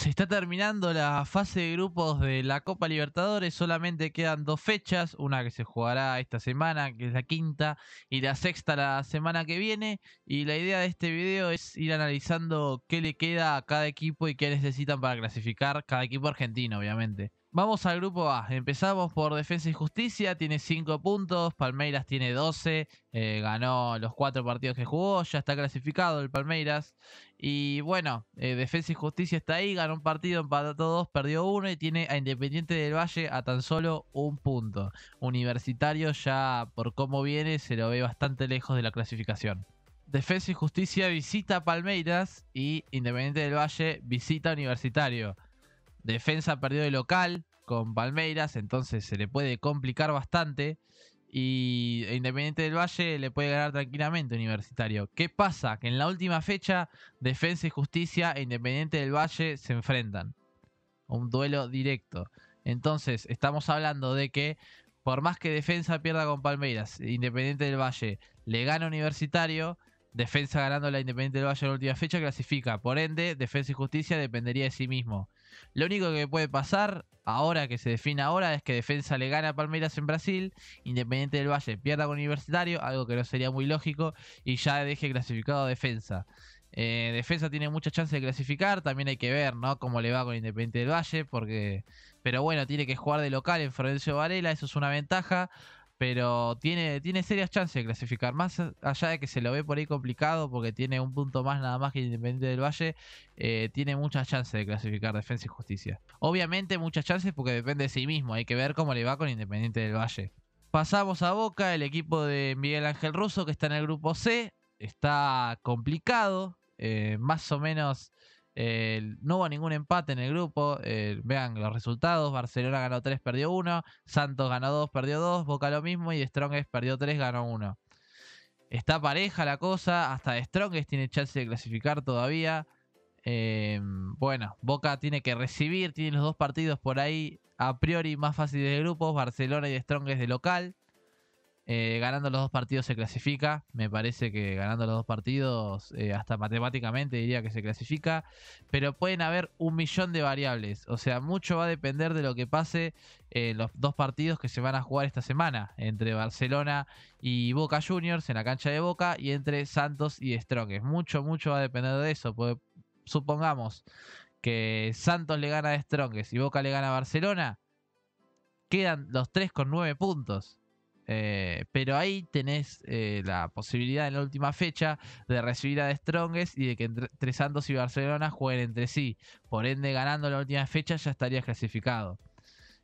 Se está terminando la fase de grupos de la Copa Libertadores, solamente quedan dos fechas, una que se jugará esta semana, que es la quinta, y la sexta la semana que viene. Y la idea de este video es ir analizando qué le queda a cada equipo y qué necesitan para clasificar, cada equipo argentino obviamente. Vamos al grupo A. Empezamos por Defensa y Justicia, tiene 5 puntos, Palmeiras tiene 12, eh, ganó los 4 partidos que jugó, ya está clasificado el Palmeiras. Y bueno, eh, Defensa y Justicia está ahí, ganó un partido, empató 2, perdió 1 y tiene a Independiente del Valle a tan solo un punto. Universitario ya por cómo viene se lo ve bastante lejos de la clasificación. Defensa y Justicia visita Palmeiras y Independiente del Valle visita Universitario. Defensa perdió de local con Palmeiras, entonces se le puede complicar bastante. Y Independiente del Valle le puede ganar tranquilamente Universitario. ¿Qué pasa? Que en la última fecha, Defensa y Justicia e Independiente del Valle se enfrentan. Un duelo directo. Entonces, estamos hablando de que por más que Defensa pierda con Palmeiras, e Independiente del Valle le gana Universitario, Defensa ganando la Independiente del Valle en la última fecha clasifica. Por ende, Defensa y Justicia dependería de sí mismo. Lo único que puede pasar ahora, que se define ahora, es que Defensa le gana a Palmeiras en Brasil, Independiente del Valle pierda con Universitario, algo que no sería muy lógico, y ya deje clasificado a Defensa. Eh, defensa tiene mucha chance de clasificar, también hay que ver, ¿no? Cómo le va con Independiente del Valle, porque... Pero bueno, tiene que jugar de local en Florencio Varela, eso es una ventaja pero tiene, tiene serias chances de clasificar. Más allá de que se lo ve por ahí complicado, porque tiene un punto más nada más que Independiente del Valle, eh, tiene muchas chances de clasificar Defensa y Justicia. Obviamente muchas chances porque depende de sí mismo, hay que ver cómo le va con Independiente del Valle. Pasamos a Boca, el equipo de Miguel Ángel Russo que está en el grupo C, está complicado, eh, más o menos no hubo ningún empate en el grupo. vean los resultados. Barcelona ganó 3, perdió 1. Santos ganó 2, perdió 2. Boca lo mismo. Y Strongest perdió 3, ganó 1. Está pareja la cosa. Hasta Strongest tiene chance de clasificar todavía. Em, bueno, Boca tiene que recibir. Tiene los dos partidos por ahí. A priori más fáciles de grupo Barcelona y Strongest de local. Eh, ganando los dos partidos se clasifica. Me parece que ganando los dos partidos, eh, hasta matemáticamente diría que se clasifica. Pero pueden haber un millón de variables. O sea, mucho va a depender de lo que pase en eh, los dos partidos que se van a jugar esta semana. Entre Barcelona y Boca Juniors en la cancha de Boca. Y entre Santos y Stronges. Mucho, mucho va a depender de eso. supongamos que Santos le gana a Stronges y Boca le gana a Barcelona. Quedan los tres con nueve puntos eh, pero ahí tenés eh, la posibilidad en la última fecha de recibir a The Strongest y de que entre, Santos y Barcelona jueguen entre sí. Por ende, ganando la última fecha ya estarías clasificado.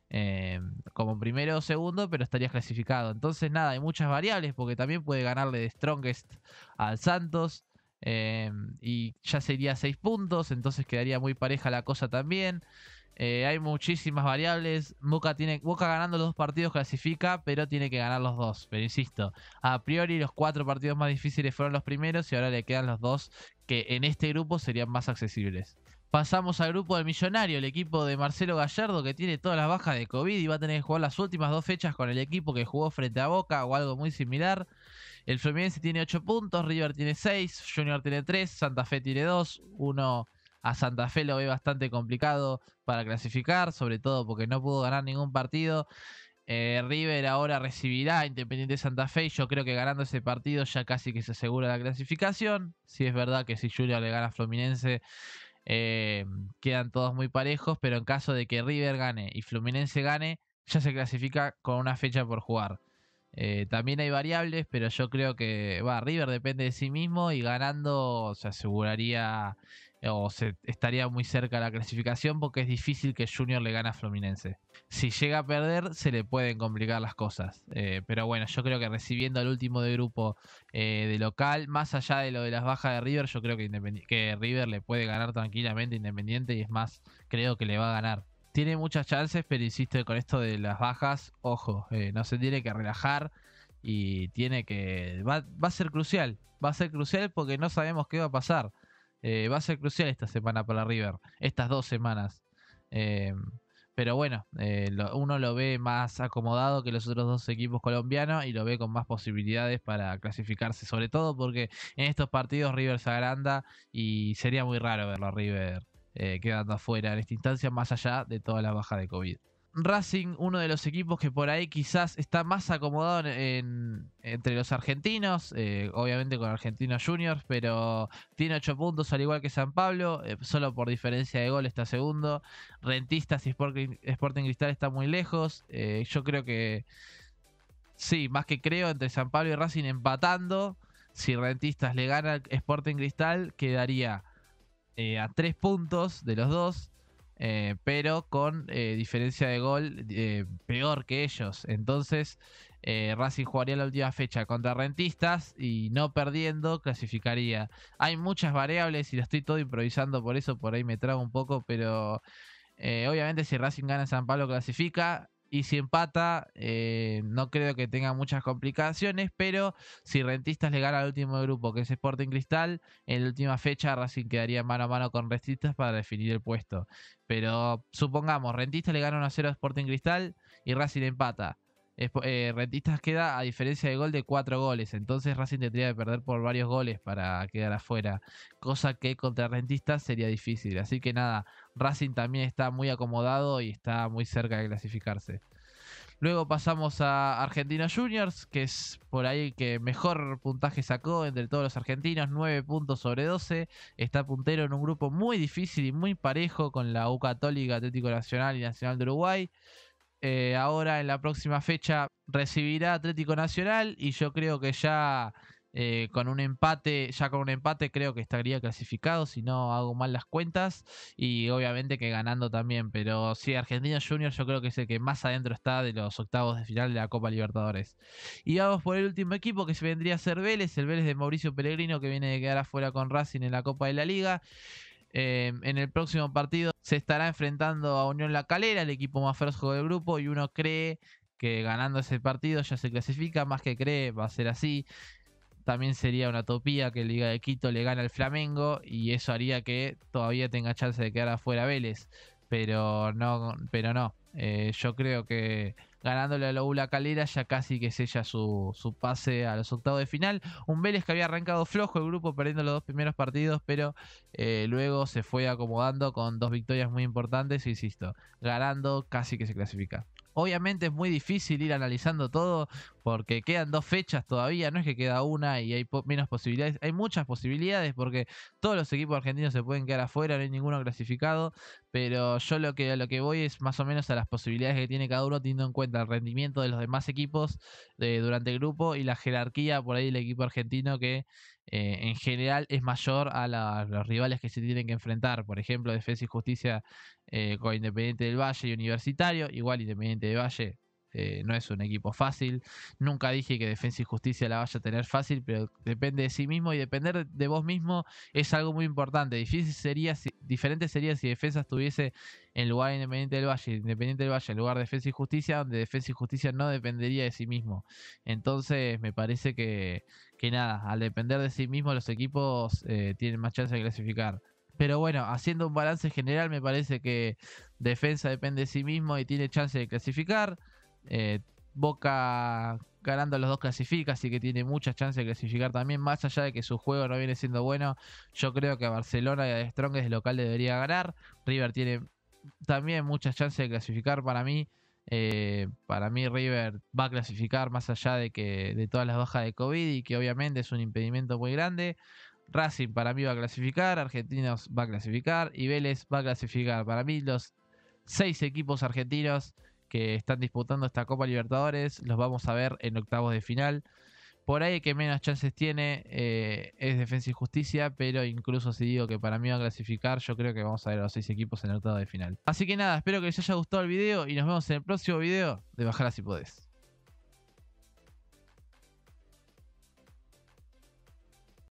Eh, como primero o segundo, pero estarías clasificado. Entonces, nada, hay muchas variables porque también puede ganarle The Strongest al Santos. y ya sería 6 puntos, entonces quedaría muy pareja la cosa también. Eh, hay muchísimas variables. Boca, tiene, Boca ganando los dos partidos clasifica, pero tiene que ganar los dos. Pero insisto, a priori los cuatro partidos más difíciles fueron los primeros y ahora le quedan los dos que en este grupo serían más accesibles. Pasamos al grupo del Millonario, el equipo de Marcelo Gallardo que tiene todas las bajas de COVID y va a tener que jugar las últimas dos fechas con el equipo que jugó frente a Boca o algo muy similar. El Fluminense tiene 8 puntos, River tiene 6, Junior tiene 3, Santa Fe tiene 2, 1 a Santa Fe lo ve bastante complicado para clasificar, sobre todo porque no pudo ganar ningún partido. Eh, River ahora recibirá a Independiente Santa Fe y yo creo que ganando ese partido ya casi que se asegura la clasificación. Si es verdad que si Julio le gana a Fluminense eh, quedan todos muy parejos, pero en caso de que River gane y Fluminense gane, ya se clasifica con una fecha por jugar. Eh, también hay variables, pero yo creo que va, River depende de sí mismo y ganando se aseguraría o se estaría muy cerca de la clasificación porque es difícil que Junior le gane a Fluminense. Si llega a perder, se le pueden complicar las cosas. Eh, pero bueno, yo creo que recibiendo al último de grupo eh, de local, más allá de lo de las bajas de River, yo creo que, River le puede ganar tranquilamente Independiente y es más, creo que le va a ganar. Tiene muchas chances, pero insisto con esto de las bajas, ojo, eh, no se tiene que relajar y tiene que... va a ser crucial, va a ser crucial porque no sabemos qué va a pasar. Eh, va a ser crucial esta semana para River, estas dos semanas. Eh, pero bueno, eh, uno lo ve más acomodado que los otros dos equipos colombianos y lo ve con más posibilidades para clasificarse, sobre todo porque en estos partidos River se agranda y sería muy raro verlo a River quedando afuera en esta instancia, más allá de toda la baja de COVID. Racing, uno de los equipos que por ahí quizás está más acomodado entre los argentinos, eh, obviamente con Argentinos Juniors, pero tiene 8 puntos al igual que San Pablo, eh, solo por diferencia de gol está segundo. Rentistas y Sporting, Cristal está muy lejos. Eh, yo creo que, sí, más que creo, entre San Pablo y Racing empatando, si Rentistas le gana Sporting Cristal, quedaría a 3 puntos de los dos eh, pero con eh, diferencia de gol eh, peor que ellos. Entonces, Racing jugaría la última fecha contra Rentistas y no perdiendo, clasificaría. Hay muchas variables y lo estoy todo improvisando, por eso por ahí me trago un poco, pero obviamente si Racing gana San Pablo, clasifica. Y si empata, eh, no creo que tenga muchas complicaciones, pero si Rentistas le gana al último grupo, que es Sporting Cristal, en la última fecha Racing quedaría mano a mano con Rentistas para definir el puesto. Pero supongamos, Rentistas le gana 1 a 0 a Sporting Cristal y Racing empata. Eh, Rentistas queda a diferencia de gol de cuatro goles, entonces Racing tendría que perder por varios goles para quedar afuera, cosa que contra Rentistas sería difícil. Así que nada, Racing también está muy acomodado y está muy cerca de clasificarse. Luego pasamos a Argentinos Juniors, que es por ahí que mejor puntaje sacó entre todos los argentinos, 9 puntos sobre 12. Está puntero en un grupo muy difícil y muy parejo con la U Católica, Atlético Nacional y Nacional de Uruguay. Eh, ahora en la próxima fecha recibirá Atlético Nacional y yo creo que ya eh, con un empate, ya con un empate creo que estaría clasificado, si no hago mal las cuentas y obviamente que ganando también, pero sí, Argentina Junior yo creo que es el que más adentro está de los octavos de final de la Copa Libertadores. Y vamos por el último equipo que se vendría a ser Vélez, el Vélez de Mauricio Pellegrino que viene de quedar afuera con Racing en la Copa de la Liga. Eh, en el próximo partido se estará enfrentando a Unión La Calera, el equipo más fresco del grupo, y uno cree que ganando ese partido ya se clasifica, más que cree, va a ser así. También sería una utopía que Liga de Quito le gane al Flamengo y eso haría que todavía tenga chance de quedar afuera Vélez pero no, pero no. Eh, yo creo que ganándole a la Calera ya casi que sella su, su pase a los octavos de final. Un Vélez que había arrancado flojo el grupo perdiendo los dos primeros partidos, pero eh, luego se fue acomodando con dos victorias muy importantes, insisto, ganando casi que se clasifica. Obviamente es muy difícil ir analizando todo porque quedan dos fechas todavía, no es que queda una y hay menos posibilidades, hay muchas posibilidades porque todos los equipos argentinos se pueden quedar afuera, no hay ninguno clasificado, pero yo lo que, lo que voy es más o menos a las posibilidades que tiene cada uno teniendo en cuenta el rendimiento de los demás equipos eh, durante el grupo y la jerarquía por ahí del equipo argentino que eh, en general es mayor a, los rivales que se tienen que enfrentar. Por ejemplo, Defensa y Justicia eh, con Independiente del Valle y Universitario, igual Independiente del Valle eh, no es un equipo fácil. Nunca dije que Defensa y Justicia la vaya a tener fácil, pero depende de sí mismo y depender de vos mismo es algo muy importante. Difícil sería si, diferente sería si Defensa estuviese en lugar Independiente del Valle, Independiente del Valle en lugar de Defensa y Justicia, donde Defensa y Justicia no dependería de sí mismo. Entonces me parece que, que nada, al depender de sí mismo los equipos eh, tienen más chance de clasificar. Pero bueno, haciendo un balance general, me parece que defensa depende de sí mismo y tiene chance de clasificar. Eh, Boca ganando los dos clasifica, así que tiene muchas chances de clasificar también. Más allá de que su juego no viene siendo bueno, yo creo que a Barcelona y a Strong es local debería ganar. River tiene también muchas chances de clasificar para mí. Eh, para mí River va a clasificar más allá de que de todas las bajas de COVID y que obviamente es un impedimento muy grande. Racing para mí va a clasificar, Argentinos va a clasificar y Vélez va a clasificar. Para mí los seis equipos argentinos que están disputando esta Copa Libertadores. Los vamos a ver en octavos de final. Por ahí que menos chances tiene eh, es Defensa y Justicia, pero incluso si digo que para mí va a clasificar, yo creo que vamos a ver a los seis equipos en octavos de final. Así que nada, espero que les haya gustado el video y nos vemos en el próximo video de Bajar si podés.